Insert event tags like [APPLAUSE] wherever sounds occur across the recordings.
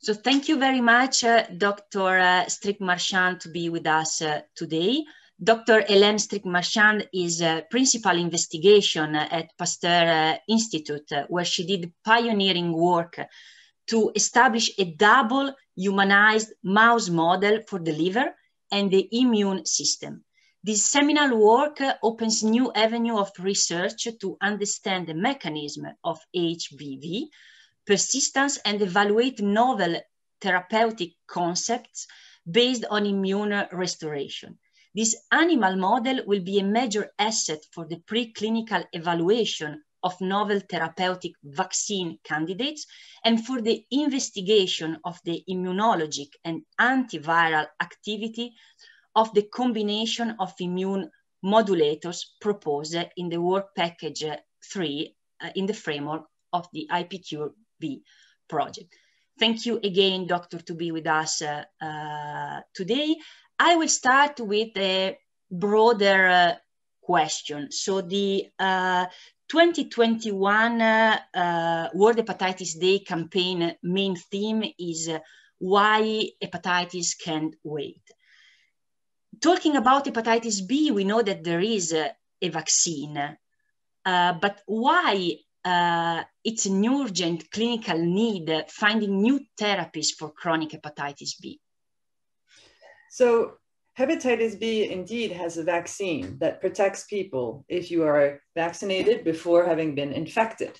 So thank you very much, uh, Dr. Uh, Strick-Marchand, to be with us uh, today. Dr. Hélène Strick-Marchand is a uh, principal investigation at Pasteur uh, Institute, uh, where she did pioneering work to establish a double humanized mouse model for the liver and the immune system. This seminal work opens new avenue of research to understand the mechanism of HBV, persistence and evaluate novel therapeutic concepts based on immune restoration. This animal model will be a major asset for the preclinical evaluation of novel therapeutic vaccine candidates and for the investigation of the immunologic and antiviral activity of the combination of immune modulators proposed in the work package uh, 3 uh, in the framework of the IPQ B project. Thank you again, doctor, to be with us uh, uh, today. I will start with a broader uh, question. So the uh, 2021 uh, uh, World Hepatitis Day campaign main theme is why hepatitis can't wait. Talking about hepatitis B, we know that there is a vaccine, but why uh, it's an urgent clinical need finding new therapies for chronic hepatitis B. So, hepatitis B indeed has a vaccine that protects people if you are vaccinated before having been infected.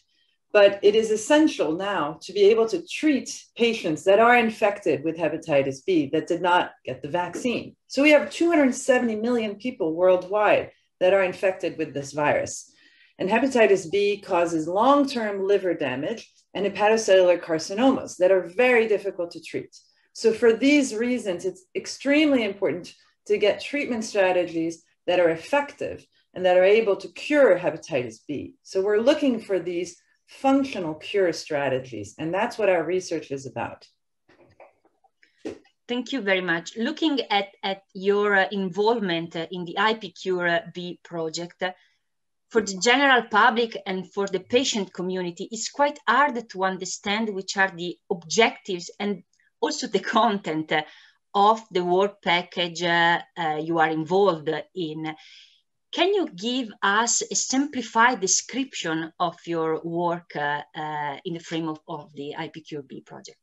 But it is essential now to be able to treat patients that are infected with hepatitis B that did not get the vaccine. So, we have 270 million people worldwide that are infected with this virus. And hepatitis B causes long term liver damage and hepatocellular carcinomas that are very difficult to treat. So, for these reasons, it's extremely important to get treatment strategies that are effective and that are able to cure hepatitis B. So, we're looking for these functional cure strategies, and that's what our research is about. Thank you very much. Looking at, at your uh, involvement uh, in the IPCure B project, for the general public and for the patient community, it's quite hard to understand which are the objectives and also the [LAUGHS] content uh, of the work package uh, uh, you are involved in. Can you give us a simplified description of your work uh, uh in the frame of, of the IPQB project?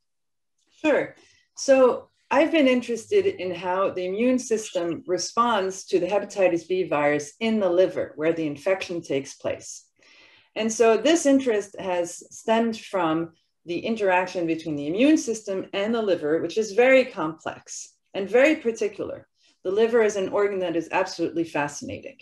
Sure. So I've been interested in how the immune system responds to the hepatitis B virus in the liver, where the infection takes place. And so this interest has stemmed from the interaction between the immune system and the liver, which is very complex and very particular. The liver is an organ that is absolutely fascinating.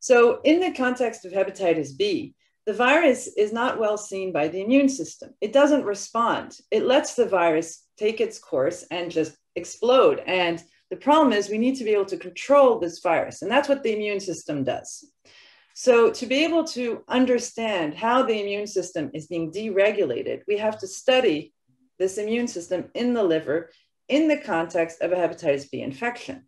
So in the context of hepatitis B, the virus is not well seen by the immune system. It doesn't respond. It lets the virus take its course and just explode. And the problem is we need to be able to control this virus. And that's what the immune system does. So to be able to understand how the immune system is being deregulated, we have to study this immune system in the liver in the context of a hepatitis B infection.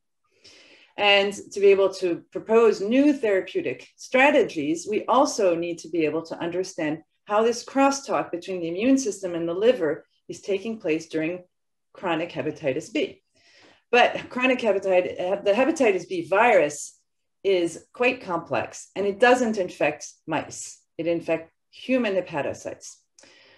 And to be able to propose new therapeutic strategies, we also need to be able to understand how this crosstalk between the immune system and the liver is taking place during chronic hepatitis B. But chronic hepatitis, the hepatitis B virus is quite complex and it doesn't infect mice, it infects human hepatocytes.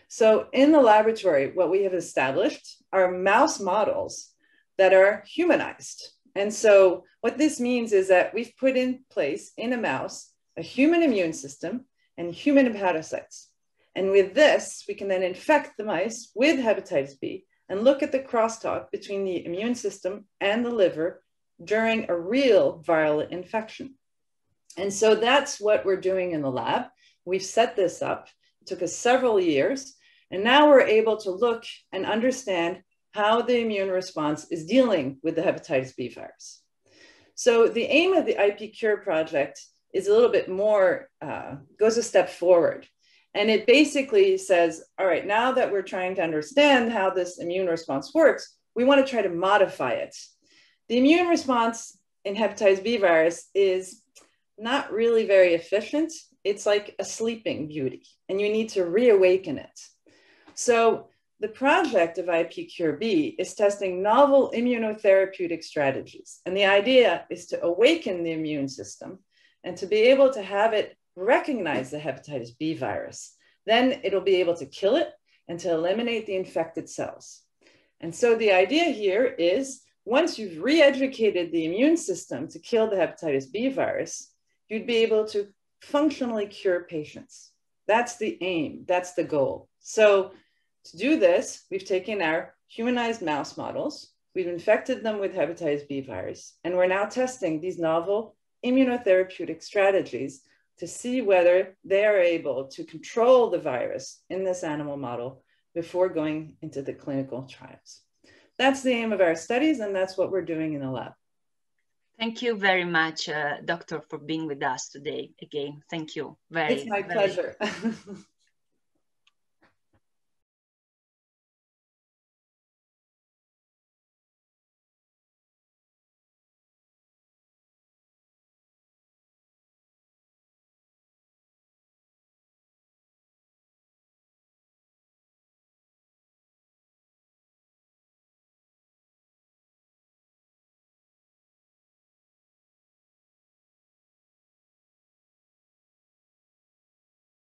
So, in the laboratory, what we have established are mouse models that are humanized. And so what this means is that we've put in place in a mouse, a human immune system and human hepatocytes. And with this, we can then infect the mice with hepatitis B and look at the crosstalk between the immune system and the liver during a real viral infection. And so that's what we're doing in the lab. We've set this up. It took us several years. And now we're able to look and understand how the immune response is dealing with the hepatitis B virus. So the aim of the IP Cure project is a little bit more, uh, goes a step forward. And it basically says, all right, now that we're trying to understand how this immune response works, we want to try to modify it. The immune response in hepatitis B virus is not really very efficient. It's like a sleeping beauty, and you need to reawaken it. So the project of IPQRB is testing novel immunotherapeutic strategies. And the idea is to awaken the immune system and to be able to have it recognize the hepatitis B virus. Then it'll be able to kill it and to eliminate the infected cells. And so the idea here is once you've re-educated the immune system to kill the hepatitis B virus, you'd be able to functionally cure patients. That's the aim, that's the goal. So to do this, we've taken our humanized mouse models, we've infected them with hepatitis B virus, and we're now testing these novel immunotherapeutic strategies to see whether they are able to control the virus in this animal model before going into the clinical trials. That's the aim of our studies, and that's what we're doing in the lab. Thank you very much, uh, Doctor, for being with us today. Again, thank you. Very, it's my very... pleasure. [LAUGHS]